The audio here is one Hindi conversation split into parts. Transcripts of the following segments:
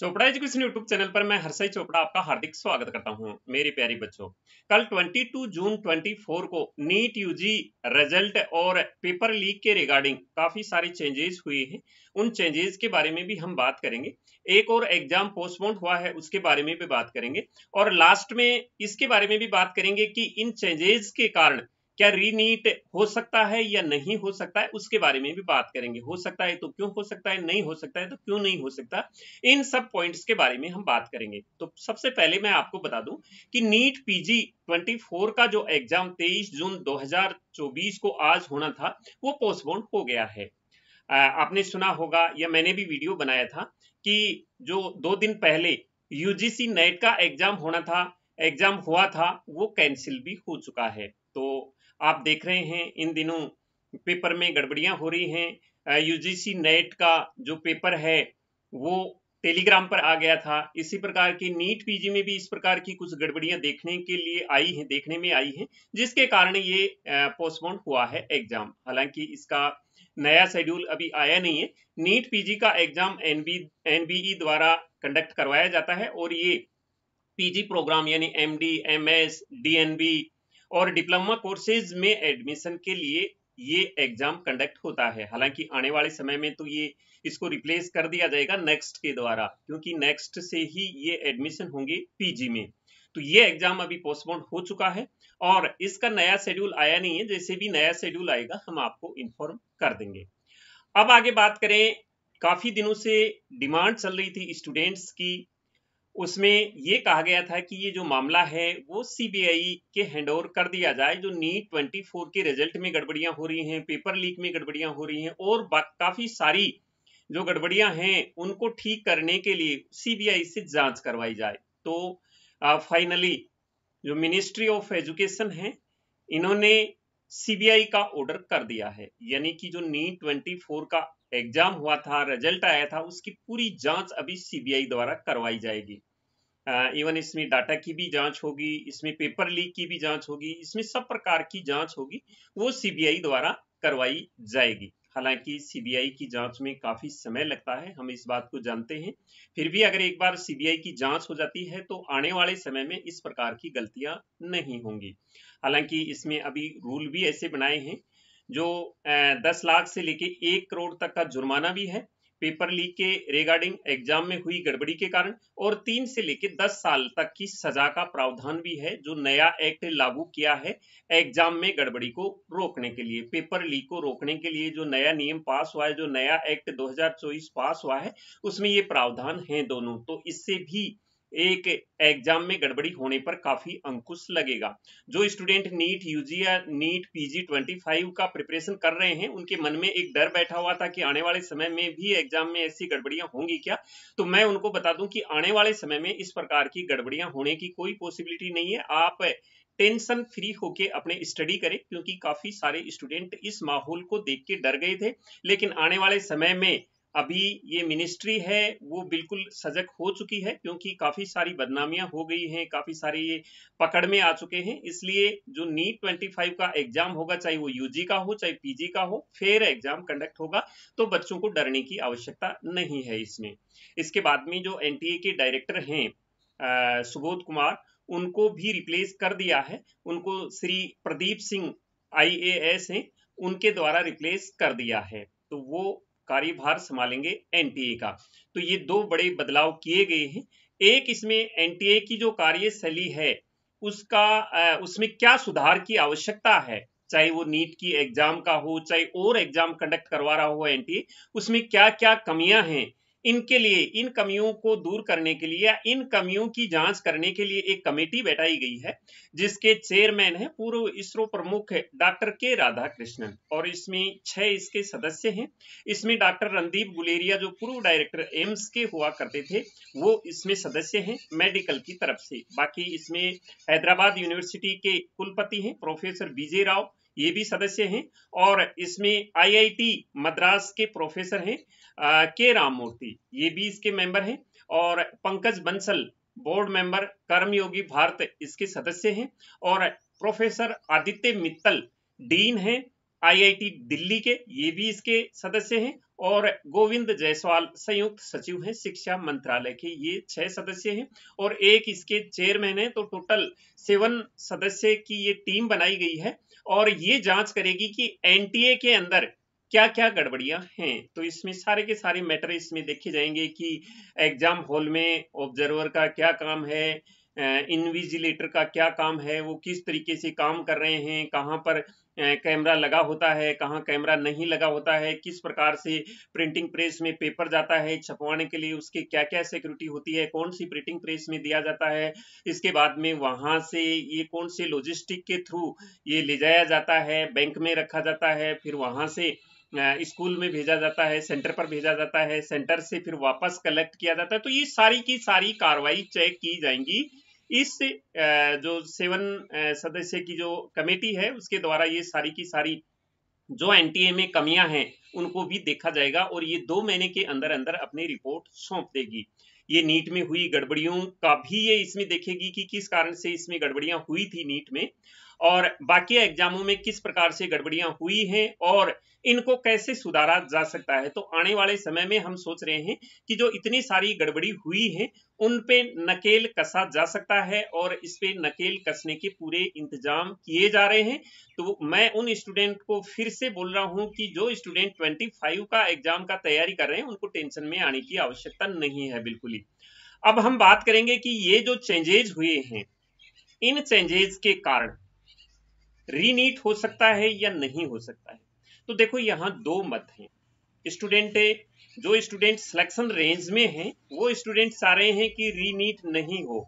चोपड़ा एजुकेशन यूट्यूब चैनल पर मैं हर्षय चोपड़ा आपका हार्दिक स्वागत करता हूं मेरे प्यारी बच्चों कल 22 जून 24 को नीट यूजी रिजल्ट और पेपर लीक के रिगार्डिंग काफी सारे चेंजेस हुए हैं उन चेंजेस के बारे में भी हम बात करेंगे एक और एग्जाम पोस्टपोन हुआ है उसके बारे में भी बात करेंगे और लास्ट में इसके बारे में भी बात करेंगे कि इन चेंजेस के कारण क्या रीनीट हो सकता है या नहीं हो सकता है उसके बारे में भी बात करेंगे हो सकता है तो क्यों हो सकता है नहीं हो सकता है तो क्यों नहीं हो सकता इन सब पॉइंट्स के बारे में हम बात करेंगे तो सबसे पहले मैं आपको बता दूं कि नीट पीजी 24 का जो एग्जाम 23 जून 2024 को आज होना था वो पोस्टपोन हो गया है आपने सुना होगा या मैंने भी वीडियो बनाया था कि जो दो दिन पहले यूजीसी नेट का एग्जाम होना था एग्जाम हुआ था वो कैंसिल भी हो चुका है तो आप देख रहे हैं इन दिनों पेपर में गड़बड़ियां हो रही हैं यूजीसी नेट का जो पेपर है वो टेलीग्राम पर आ गया था इसी प्रकार की नीट पीजी में भी इस प्रकार की कुछ गड़बड़ियां देखने के लिए आई हैं देखने में आई हैं जिसके कारण ये पोस्टपोन हुआ है एग्जाम हालांकि इसका नया शेड्यूल अभी आया नहीं है नीट पीजी का एग्जाम एनबी एनबीई द्वारा कंडक्ट करवाया जाता है और ये पीजी प्रोग्राम यानी एमडी एमएस डीएनबी और डिप्लोमा कोर्सेज में एडमिशन के लिए ये एग्जाम कंडक्ट होता है हालांकि आने वाले समय में तो ये इसको रिप्लेस कर दिया जाएगा नेक्स्ट के द्वारा क्योंकि नेक्स्ट से ही ये एडमिशन होंगे पीजी में तो ये एग्जाम अभी पोस्टपोन हो चुका है और इसका नया शेड्यूल आया नहीं है जैसे भी नया शेड्यूल आएगा हम आपको इन्फॉर्म कर देंगे अब आगे बात करें काफी दिनों से डिमांड चल रही थी स्टूडेंट्स की उसमें ये कहा गया था कि ये जो मामला है वो सीबीआई के हैंडओवर कर दिया जाए जो नीट 24 e के रिजल्ट में गड़बड़ियां हो रही हैं पेपर लीक में गड़बड़ियां हो रही हैं और काफी सारी जो गड़बड़ियां हैं उनको ठीक करने के लिए सीबीआई से जांच करवाई जाए तो फाइनली जो मिनिस्ट्री ऑफ एजुकेशन है इन्होंने सीबीआई का ऑर्डर कर दिया है यानी कि जो नीट ट्वेंटी e का एग्जाम हुआ था रिजल्ट आया था उसकी पूरी जांच अभी सीबीआई द्वारा करवाई जाएगी इवन इसमें डाटा की भी जांच होगी इसमें पेपर लीक की भी जांच होगी इसमें सब प्रकार की जांच होगी वो सीबीआई द्वारा करवाई जाएगी हालांकि सीबीआई की जांच में काफी समय लगता है हम इस बात को जानते हैं फिर भी अगर एक बार सीबीआई की जांच हो जाती है तो आने वाले समय में इस प्रकार की गलतियां नहीं होंगी हालांकि इसमें अभी रूल भी ऐसे बनाए हैं जो दस लाख से लेके एक करोड़ तक का जुर्माना भी है पेपर लीक के रिगार्डिंग एग्जाम में हुई गड़बड़ी के कारण और तीन से लेकर दस साल तक की सजा का प्रावधान भी है जो नया एक्ट लागू किया है एग्जाम में गड़बड़ी को रोकने के लिए पेपर लीक को रोकने के लिए जो नया नियम पास हुआ है जो नया एक्ट 2024 पास हुआ है उसमें ये प्रावधान है दोनों तो इससे भी एक एग्जाम में गड़बड़ी होने पर काफी अंकुश लगेगा जो स्टूडेंट नीट यूजी या नीट पीजी 25 का प्रिपरेशन कर रहे हैं उनके मन में एक डर बैठा हुआ था कि आने वाले समय में भी एग्जाम में ऐसी गड़बड़ियां होंगी क्या तो मैं उनको बता दूं कि आने वाले समय में इस प्रकार की गड़बड़ियां होने की कोई पॉसिबिलिटी नहीं है आप टेंशन फ्री होके अपने स्टडी करें क्योंकि काफी सारे स्टूडेंट इस माहौल को देख के डर गए थे लेकिन आने वाले समय में अभी ये मिनिस्ट्री है वो बिल्कुल सजग हो चुकी है क्योंकि काफ़ी सारी बदनामियां हो गई हैं काफ़ी सारे ये पकड़ में आ चुके हैं इसलिए जो नीट 25 का एग्जाम होगा चाहे वो यूजी का हो चाहे पीजी का हो फेयर एग्जाम कंडक्ट होगा तो बच्चों को डरने की आवश्यकता नहीं है इसमें इसके बाद में जो एन के डायरेक्टर हैं सुबोध कुमार उनको भी रिप्लेस कर दिया है उनको श्री प्रदीप सिंह आई हैं उनके द्वारा रिप्लेस कर दिया है तो वो कार्यभार संभालेंगे एनटीए का तो ये दो बड़े बदलाव किए गए हैं एक इसमें एनटीए की जो कार्यशैली है उसका उसमें क्या सुधार की आवश्यकता है चाहे वो नीट की एग्जाम का हो चाहे और एग्जाम कंडक्ट करवा रहा हो एनटीए उसमें क्या क्या कमियां हैं इनके लिए इन कमियों को दूर करने के लिए इन कमियों की जांच करने के लिए एक कमेटी बैठाई गई है जिसके चेयरमैन है पूर्व इसरो प्रमुख डॉक्टर के राधाकृष्णन और इसमें छह इसके सदस्य हैं इसमें डॉक्टर रणदीप गुलेरिया जो पूर्व डायरेक्टर एम्स के हुआ करते थे वो इसमें सदस्य हैं मेडिकल की तरफ से बाकी इसमें हैदराबाद यूनिवर्सिटी के कुलपति हैं प्रोफेसर विजय राव ये भी सदस्य हैं और इसमें आईआईटी मद्रास के प्रोफेसर हैं के राममूर्ति ये भी इसके मेंबर हैं और पंकज बंसल बोर्ड मेंबर कर्मयोगी भारत इसके सदस्य हैं और प्रोफेसर आदित्य मित्तल डीन हैं आईआईटी दिल्ली के ये भी इसके सदस्य हैं और गोविंद जायसवाल संयुक्त सचिव हैं शिक्षा मंत्रालय के ये छह सदस्य हैं और एक इसके चेयरमैन है तो टोटल सेवन सदस्य की ये टीम बनाई गई है और ये जांच करेगी कि एनटीए के अंदर क्या क्या गड़बड़ियां हैं तो इसमें सारे के सारे मैटर इसमें देखे जाएंगे कि एग्जाम हॉल में ऑब्जर्वर का क्या काम है इन्विजिलेटर का क्या काम है वो किस तरीके से काम कर रहे हैं कहाँ पर कैमरा लगा होता है कहाँ कैमरा नहीं लगा होता है किस प्रकार से प्रिंटिंग प्रेस में पेपर जाता है छपवाने के लिए उसके क्या क्या सिक्योरिटी होती है कौन सी प्रिंटिंग प्रेस में दिया जाता है इसके बाद में वहाँ से ये कौन से लॉजिस्टिक के थ्रू ये ले जाया जाता है बैंक में रखा जाता है फिर वहाँ से स्कूल में भेजा जाता है सेंटर पर भेजा जाता है सेंटर से फिर वापस कलेक्ट किया जाता है तो ये सारी की सारी कार्रवाई चेक की जाएंगी इस जो सेवन सदस्य की जो कमेटी है उसके द्वारा ये सारी की सारी जो ए में कमियां हैं उनको भी देखा जाएगा और ये दो महीने के अंदर अंदर अपनी रिपोर्ट सौंप देगी ये नीट में हुई गड़बड़ियों का भी ये इसमें देखेगी कि किस कारण से इसमें गड़बड़ियां हुई थी नीट में और बाकी एग्जामों में किस प्रकार से गड़बड़ियां हुई हैं और इनको कैसे सुधारा जा सकता है तो आने वाले समय में हम सोच रहे हैं कि जो इतनी सारी गड़बड़ी हुई है उन पे नकेल कसा जा सकता है और इस पे नकेल कसने के पूरे इंतजाम किए जा रहे हैं तो मैं उन स्टूडेंट को फिर से बोल रहा हूं कि जो स्टूडेंट 25 का एग्जाम का तैयारी कर रहे हैं उनको टेंशन में आने की आवश्यकता नहीं है बिल्कुल ही अब हम बात करेंगे कि ये जो चेंजेज हुए हैं इन चेंजेज के कारण रीनीट हो सकता है या नहीं हो सकता है तो देखो यहाँ दो मत हैं स्टूडेंट जो स्टूडेंट सिलेक्शन रेंज में हैं वो स्टूडेंट सारे हैं कि रीनीट नहीं हो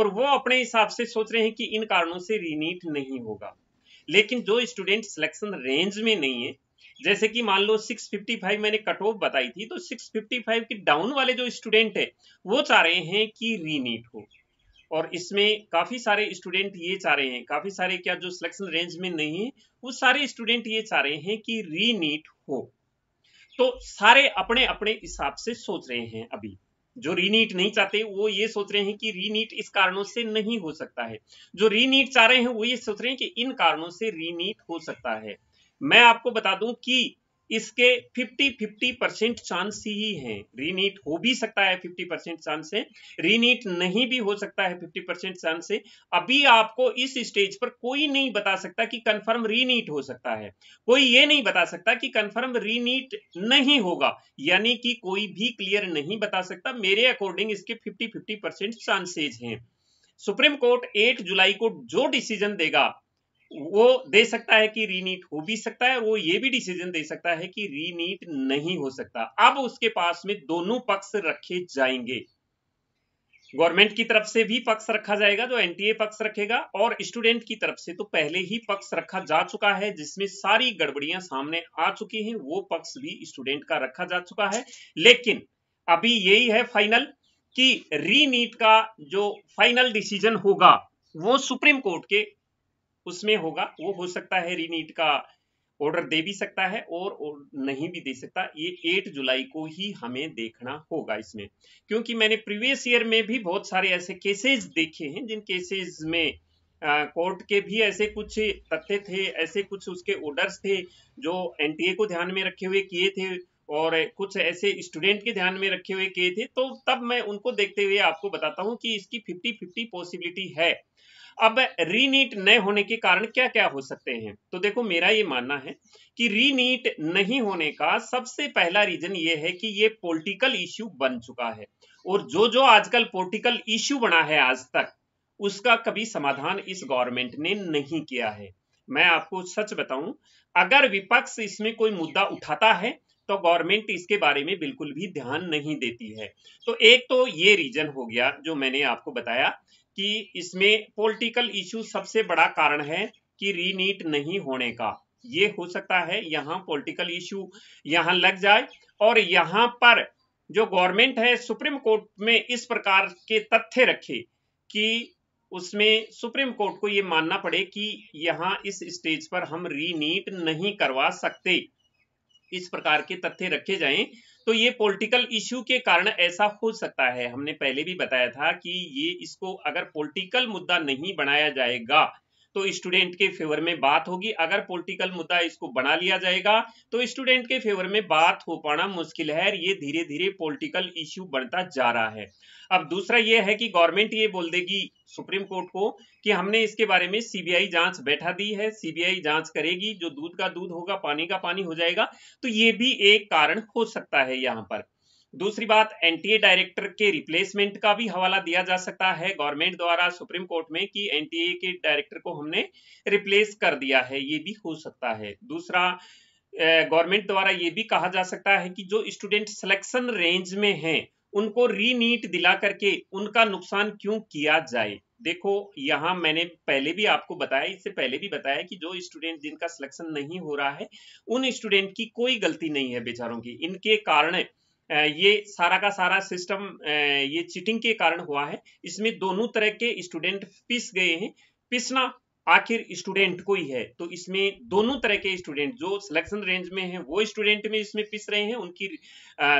और वो अपने हिसाब से सोच रहे हैं कि इन कारणों से रीनीट नहीं होगा लेकिन जो स्टूडेंट सिलेक्शन रेंज में नहीं है जैसे कि मान लो 655 मैंने कट ऑफ बताई थी तो 655 के डाउन वाले जो स्टूडेंट है वो चाह रहे हैं कि रीनीट हो और इसमें काफ़ी सारे स्टूडेंट ये चाह रहे हैं काफ़ी सारे क्या जो सिलेक्शन रेंज में नहीं है वो सारे स्टूडेंट ये चाह रहे हैं कि रीनीट हो तो सारे अपने अपने हिसाब से सोच रहे हैं अभी जो रीनीट नहीं चाहते वो ये सोच रहे हैं कि रीनीट इस कारणों से नहीं हो सकता है जो रीनीट चाह रहे हैं वो ये सोच रहे हैं कि इन कारणों से रीनीट हो सकता है मैं आपको बता दूं कि इसके 50 50 परसेंट चांस ही हैं रीनीट हो भी सकता है 50 परसेंट चांस से रीनीट नहीं भी हो सकता है 50 परसेंट चांस से अभी आपको इस स्टेज पर कोई नहीं बता सकता कि कंफर्म रीनीट हो सकता है कोई ये नहीं बता सकता कि कंफर्म रीनीट नहीं होगा यानी कि कोई भी क्लियर नहीं बता सकता मेरे अकॉर्डिंग इसके fifty fifty percent chances Supreme Court 8 जुलाई को जो डिसीजन देगा वो दे सकता है कि रीनीट हो भी सकता है वो ये भी डिसीजन दे सकता है कि रीनीट नहीं हो सकता अब उसके पास में दोनों पक्ष रखे जाएंगे गवर्नमेंट की तरफ से भी पक्ष रखा जाएगा जो तो एनटीए पक्ष रखेगा और स्टूडेंट की तरफ से तो पहले ही पक्ष रखा जा चुका है जिसमें सारी गड़बड़ियां सामने आ चुकी हैं वो पक्ष भी स्टूडेंट का रखा जा चुका है लेकिन अभी यही है फाइनल कि रीनीट का जो फाइनल डिसीजन होगा वो सुप्रीम कोर्ट के उसमें होगा वो हो सकता है रीनीट का ऑर्डर दे भी सकता है और, नहीं भी दे सकता ये 8 जुलाई को ही हमें देखना होगा इसमें क्योंकि मैंने प्रीवियस ईयर में भी बहुत सारे ऐसे केसेस देखे हैं जिन केसेस में कोर्ट के भी ऐसे कुछ तथ्य थे ऐसे कुछ उसके ऑर्डर्स थे जो एनटीए को ध्यान में रखे हुए किए थे और कुछ ऐसे स्टूडेंट के ध्यान में रखे हुए किए थे तो तब मैं उनको देखते हुए आपको बताता हूँ कि इसकी फिफ्टी फिफ्टी पॉसिबिलिटी है अब रीनीट न होने के कारण क्या क्या हो सकते हैं तो देखो मेरा ये मानना है कि रीनीट नहीं होने का सबसे पहला रीजन ये है कि ये पॉलिटिकल इश्यू बन चुका है और जो जो आजकल पॉलिटिकल इश्यू बना है आज तक उसका कभी समाधान इस गवर्नमेंट ने नहीं किया है मैं आपको सच बताऊं अगर विपक्ष इसमें कोई मुद्दा उठाता है तो गवर्नमेंट इसके बारे में बिल्कुल भी ध्यान नहीं देती है तो एक तो ये रीजन हो गया जो मैंने आपको बताया कि इसमें पॉलिटिकल इशू सबसे बड़ा कारण है कि रीनीट नहीं होने का ये हो सकता है यहाँ पॉलिटिकल इश्यू यहाँ लग जाए और यहाँ पर जो गवर्नमेंट है सुप्रीम कोर्ट में इस प्रकार के तथ्य रखे कि उसमें सुप्रीम कोर्ट को ये मानना पड़े कि यहाँ इस स्टेज पर हम रीनीट नहीं करवा सकते इस प्रकार के तथ्य रखे जाएं तो ये पॉलिटिकल इश्यू के कारण ऐसा हो सकता है हमने पहले भी बताया था कि ये इसको अगर पॉलिटिकल मुद्दा नहीं बनाया जाएगा तो स्टूडेंट के फेवर में बात होगी अगर पॉलिटिकल मुद्दा इसको बना लिया जाएगा तो स्टूडेंट के फेवर में बात हो पाना मुश्किल है ये धीरे धीरे पॉलिटिकल इश्यू बनता जा रहा है अब दूसरा ये है कि गवर्नमेंट ये बोल देगी सुप्रीम कोर्ट को कि हमने इसके बारे में सीबीआई जांच बैठा दी है सीबीआई जांच करेगी जो दूध का दूध होगा पानी का पानी हो जाएगा तो ये भी एक कारण हो सकता है यहाँ पर दूसरी बात एनटीए डायरेक्टर के रिप्लेसमेंट का भी हवाला दिया जा सकता है गवर्नमेंट द्वारा सुप्रीम कोर्ट में कि एनटीए के डायरेक्टर को हमने रिप्लेस कर दिया है ये भी हो सकता है दूसरा गवर्नमेंट द्वारा ये भी कहा जा सकता है कि जो स्टूडेंट सिलेक्शन रेंज में हैं उनको रीनीट दिला करके उनका नुकसान क्यों किया जाए देखो यहाँ मैंने पहले भी आपको बताया इससे पहले भी बताया कि जो स्टूडेंट जिनका सिलेक्शन नहीं हो रहा है उन स्टूडेंट की कोई गलती नहीं है बेचारों की इनके कारण ये सारा का सारा सिस्टम ये चीटिंग के कारण हुआ है इसमें दोनों तरह के स्टूडेंट पिस गए हैं पिसना आखिर स्टूडेंट को ही है तो इसमें दोनों तरह के स्टूडेंट जो सिलेक्शन रेंज में है वो स्टूडेंट में इसमें पिस रहे हैं उनकी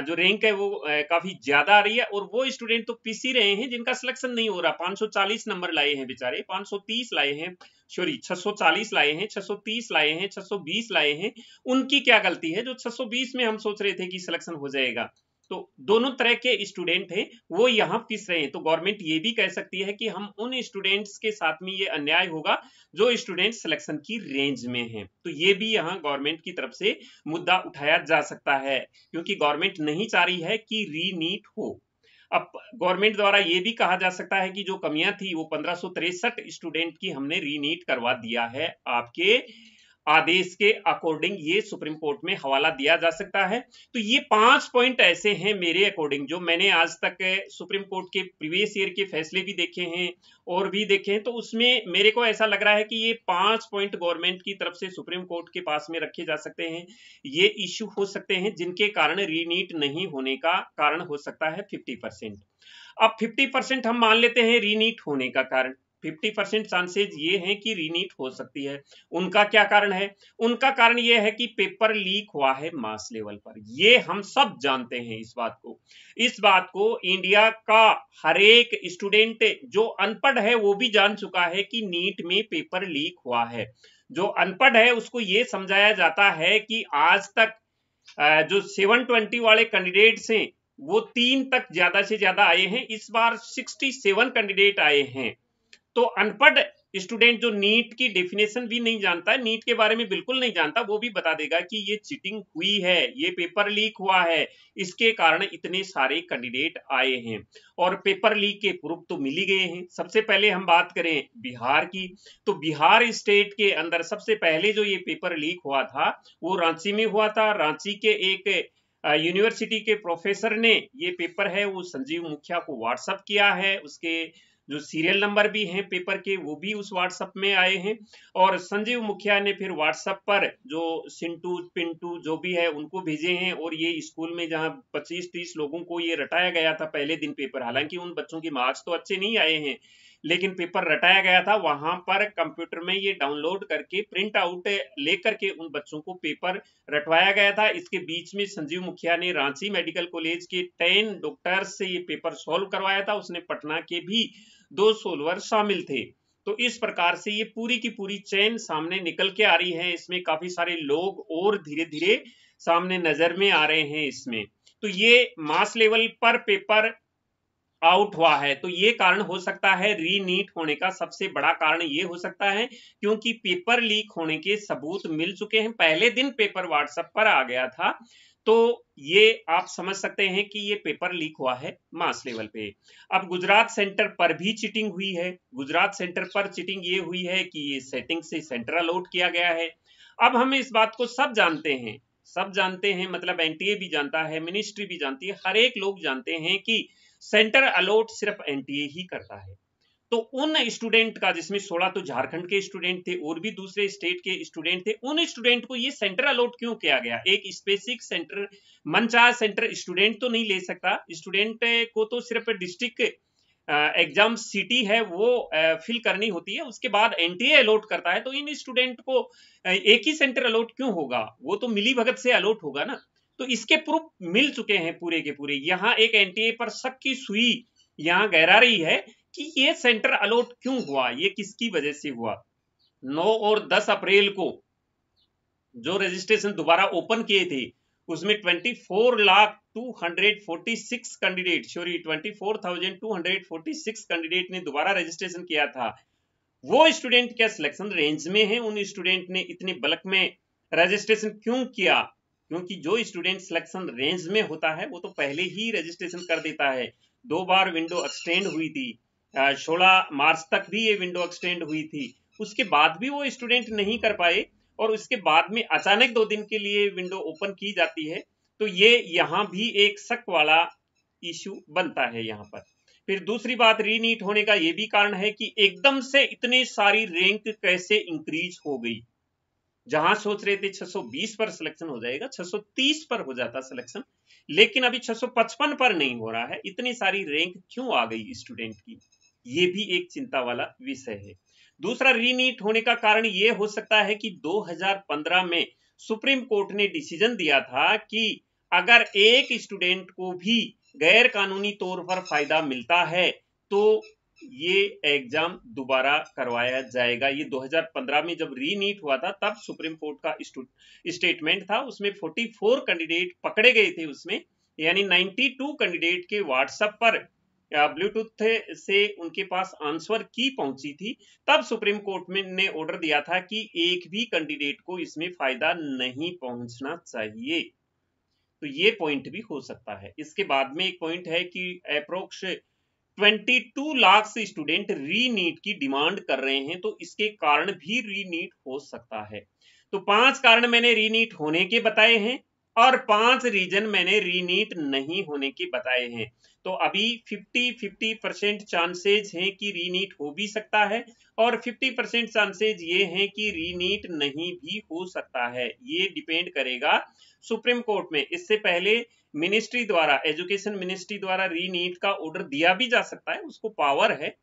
जो रैंक है वो काफी ज्यादा आ रही है और वो स्टूडेंट तो पिस ही रहे हैं जिनका सिलेक्शन नहीं हो रहा 540 नंबर लाए हैं बेचारे 530 लाए हैं सॉरी 640 लाए हैं 630 लाए हैं 620 लाए हैं उनकी क्या गलती है जो 620 में हम सोच रहे थे कि सिलेक्शन हो जाएगा तो दोनों तरह के स्टूडेंट हैं वो यहाँ पिस रहे हैं तो गवर्नमेंट ये भी कह सकती है कि हम उन स्टूडेंट्स के साथ में ये अन्याय होगा जो स्टूडेंट सिलेक्शन की रेंज में हैं तो ये भी यहाँ गवर्नमेंट की तरफ से मुद्दा उठाया जा सकता है क्योंकि गवर्नमेंट नहीं चाह रही है कि रीनीट हो अब गवर्नमेंट द्वारा ये भी कहा जा सकता है कि जो कमियां थी वो पंद्रह स्टूडेंट की हमने रीनीट करवा दिया है आपके आदेश के अकॉर्डिंग ये सुप्रीम कोर्ट में हवाला दिया जा सकता है तो ये पांच पॉइंट ऐसे हैं मेरे अकॉर्डिंग जो मैंने आज तक सुप्रीम कोर्ट के प्रीवियस ईयर के फैसले भी देखे हैं और भी देखे हैं तो उसमें मेरे को ऐसा लग रहा है कि ये पांच पॉइंट गवर्नमेंट की तरफ से सुप्रीम कोर्ट के पास में रखे जा सकते हैं ये इश्यू हो सकते हैं जिनके कारण रीनीट नहीं होने का कारण हो सकता है फिफ्टी परसेंट अब फिफ्टी परसेंट हम मान लेते हैं रीनीट होने का कारण फिफ्टी परसेंट चांसेज ये हैं कि रीनीट हो सकती है उनका क्या कारण है उनका कारण ये है कि पेपर लीक हुआ है मास लेवल पर ये हम सब जानते हैं इस बात को इस बात को इंडिया का हर एक स्टूडेंट जो अनपढ़ है वो भी जान चुका है कि नीट में पेपर लीक हुआ है जो अनपढ़ है उसको ये समझाया जाता है कि आज तक जो 720 वाले कैंडिडेट्स हैं वो तीन तक ज्यादा से ज्यादा आए हैं इस बार 67 कैंडिडेट आए हैं तो अनपढ़ स्टूडेंट जो नीट की डेफिनेशन भी नहीं जानता नीट के बारे में बिल्कुल नहीं जानता वो भी बता देगा कि ये चीटिंग हुई है ये पेपर लीक हुआ है इसके कारण इतने सारे कैंडिडेट आए हैं और पेपर लीक के प्रूफ तो मिली गए हैं सबसे पहले हम बात करें बिहार की तो बिहार स्टेट के अंदर सबसे पहले जो ये पेपर लीक हुआ था वो रांची में हुआ था रांची के एक यूनिवर्सिटी के प्रोफेसर ने ये पेपर है वो संजीव मुखिया को व्हाट्सअप किया है उसके जो सीरियल नंबर भी हैं पेपर के वो भी उस व्हाट्सएप में आए हैं और संजीव मुखिया ने फिर व्हाट्सएप पर जो सिंटू पिंटू जो भी है उनको भेजे हैं और ये स्कूल में जहाँ 25-30 लोगों को ये रटाया गया था पहले दिन पेपर हालांकि उन बच्चों के मार्क्स तो अच्छे नहीं आए हैं लेकिन पेपर रटाया गया था वहां पर कंप्यूटर में ये डाउनलोड करके प्रिंट आउट लेकर के उन बच्चों को पेपर रटवाया गया था इसके बीच में संजीव मुखिया ने रांची मेडिकल कॉलेज के टेन डॉक्टर्स से ये पेपर सॉल्व करवाया था उसने पटना के भी दो सोलवर शामिल थे तो इस प्रकार से ये पूरी की पूरी चैन सामने निकल के आ रही है इसमें काफी सारे लोग और धीरे धीरे सामने नजर में आ रहे हैं इसमें तो ये मास लेवल पर पेपर आउट हुआ है तो ये कारण हो सकता है रीनीट होने का सबसे बड़ा कारण ये हो सकता है क्योंकि पेपर लीक होने के सबूत मिल चुके हैं पहले दिन पेपर व्हाट्सएप पर आ गया था तो ये आप समझ सकते हैं कि ये पेपर लीक हुआ है मास लेवल पे अब गुजरात सेंटर पर भी चिटिंग हुई है गुजरात सेंटर पर चिटिंग ये हुई है कि ये सेटिंग से सेंटर अलॉट किया गया है अब हम इस बात को सब जानते हैं सब जानते हैं मतलब एनटीए भी जानता है मिनिस्ट्री भी जानती है हर एक लोग जानते हैं कि सेंटर अलॉट सिर्फ एनटीए ही करता है तो उन स्टूडेंट का जिसमें 16 तो झारखंड के स्टूडेंट थे और भी दूसरे स्टेट के स्टूडेंट थे उन स्टूडेंट को ये सेंटर अलॉट क्यों किया गया एक स्पेसिफिक सेंटर मनचाह सेंटर स्टूडेंट तो नहीं ले सकता स्टूडेंट को तो सिर्फ डिस्ट्रिक्ट एग्जाम सिटी है वो फिल करनी होती है उसके बाद एनटीए अलॉट करता है तो इन स्टूडेंट को एक ही सेंटर अलॉट क्यों होगा वो तो मिली भगत से अलॉट होगा ना तो इसके प्रूफ मिल चुके हैं पूरे के पूरे यहाँ एक एनटीए पर शक की सुई यहाँ गहरा रही है कि ये सेंटर अलॉट क्यों हुआ ये किसकी वजह से हुआ 9 और 10 अप्रैल को जो रजिस्ट्रेशन दोबारा ओपन किए थे उसमें 24 लाख 246 कैंडिडेट सॉरी 24,246 कैंडिडेट ने दोबारा रजिस्ट्रेशन किया था वो स्टूडेंट क्या सिलेक्शन रेंज में है उन स्टूडेंट ने इतने बल्क में रजिस्ट्रेशन क्यों किया क्योंकि जो स्टूडेंट सिलेक्शन रेंज में होता है वो तो पहले ही रजिस्ट्रेशन कर देता है दो बार विंडो एक्सटेंड हुई थी सोलह मार्च तक भी ये विंडो एक्सटेंड हुई थी उसके बाद भी वो स्टूडेंट नहीं कर पाए और उसके बाद में अचानक दो दिन के लिए विंडो ओपन की जाती है तो ये यहाँ भी एक शक वाला इशू बनता है यहाँ पर फिर दूसरी बात रीनीट होने का ये भी कारण है कि एकदम से इतनी सारी रैंक कैसे इंक्रीज हो गई जहां सोच रहे थे 620 पर सिलेक्शन हो जाएगा 630 पर हो जाता सिलेक्शन लेकिन अभी 655 पर नहीं हो रहा है इतनी सारी रैंक क्यों आ गई स्टूडेंट की ये भी एक चिंता वाला विषय है दूसरा रीनीट होने का कारण ये हो सकता है कि 2015 में सुप्रीम कोर्ट ने डिसीजन दिया था कि अगर एक स्टूडेंट को भी गैर कानूनी तौर पर फायदा मिलता है तो ये एग्जाम दोबारा करवाया जाएगा ये 2015 में जब रीनीट हुआ था तब सुप्रीम कोर्ट का स्टेटमेंट था उसमें 44 कैंडिडेट पकड़े गए थे उसमें यानी 92 कैंडिडेट के व्हाट्सएप पर ब्लूटूथ से उनके पास आंसर की पहुंची थी तब सुप्रीम कोर्ट में ने ऑर्डर दिया था कि एक भी कैंडिडेट को इसमें फायदा नहीं पहुंचना चाहिए तो ये पॉइंट भी हो सकता है इसके बाद में एक पॉइंट है कि अप्रोक्स 22 लाख से स्टूडेंट रीनीट की डिमांड कर रहे हैं तो इसके कारण भी रीनीट हो सकता है तो पांच कारण मैंने रीनीट होने के बताए हैं और पांच रीजन मैंने रीनीट नहीं होने के बताए हैं तो अभी 50 50 परसेंट चांसेज हैं कि रीनीट हो भी सकता है और 50 परसेंट चांसेज ये हैं कि रीनीट नहीं भी हो सकता है ये डिपेंड करेगा सुप्रीम कोर्ट में इससे पहले मिनिस्ट्री द्वारा एजुकेशन मिनिस्ट्री द्वारा रीनीट का ऑर्डर दिया भी जा सकता है उसको पावर है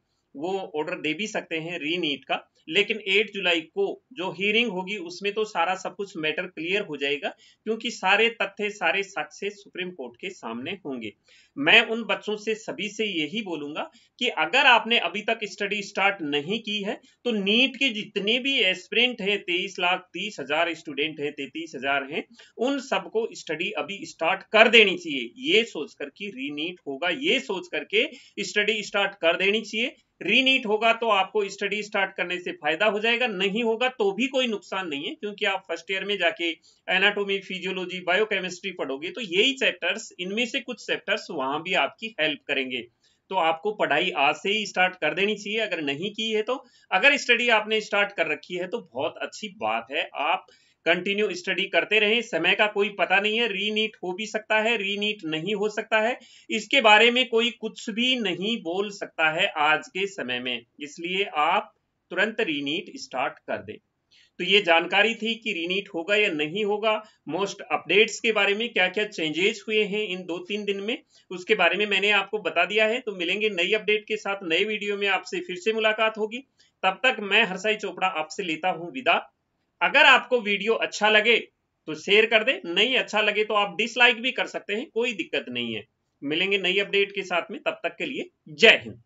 वो ऑर्डर दे भी सकते हैं रीनीट का लेकिन 8 जुलाई को जो हियरिंग होगी उसमें तो सारा सब कुछ मैटर क्लियर हो जाएगा क्योंकि सारे तथ्य सारे साक्ष्य सुप्रीम कोर्ट के सामने होंगे मैं उन बच्चों से सभी से यही बोलूंगा कि अगर आपने अभी तक स्टडी स्टार्ट नहीं की है तो नीट के जितने भी एस्पिरेंट हैं तेईस लाख तीस हजार स्टूडेंट हैं तैतीस हजार हैं उन सबको स्टडी अभी स्टार्ट कर देनी चाहिए ये सोच करके कि रीनीट होगा ये सोच करके स्टडी स्टार्ट कर देनी चाहिए रीनीट होगा तो आपको स्टडी स्टार्ट करने से फायदा हो जाएगा नहीं होगा तो भी कोई नुकसान नहीं है क्योंकि आप फर्स्ट ईयर में जाके एनाटोमी फिजियोलॉजी बायोकेमिस्ट्री पढ़ोगे तो यही चैप्टर्स इनमें से कुछ चैप्टर्स वहां भी आपकी हेल्प करेंगे तो आपको पढ़ाई आज से ही स्टार्ट कर देनी चाहिए अगर नहीं की है तो अगर स्टडी आपने स्टार्ट कर रखी है तो बहुत अच्छी बात है आप कंटिन्यू स्टडी करते रहें समय का कोई पता नहीं है रीनीट हो भी सकता है रीनीट नहीं हो सकता है इसके बारे में कोई कुछ भी नहीं बोल सकता है आज के समय में इसलिए आप तुरंत रीनीट स्टार्ट कर दें तो ये जानकारी थी कि रीनीट होगा या नहीं होगा मोस्ट अपडेट्स के बारे में क्या क्या चेंजेस हुए हैं इन दो तीन दिन में उसके बारे में मैंने आपको बता दिया है तो मिलेंगे नई अपडेट के साथ नए वीडियो में आपसे फिर से मुलाकात होगी तब तक मैं हरसाई चोपड़ा आपसे लेता हूं विदा अगर आपको वीडियो अच्छा लगे तो शेयर कर दे नहीं अच्छा लगे तो आप डिसलाइक भी कर सकते हैं कोई दिक्कत नहीं है मिलेंगे नई अपडेट के साथ में तब तक के लिए जय हिंद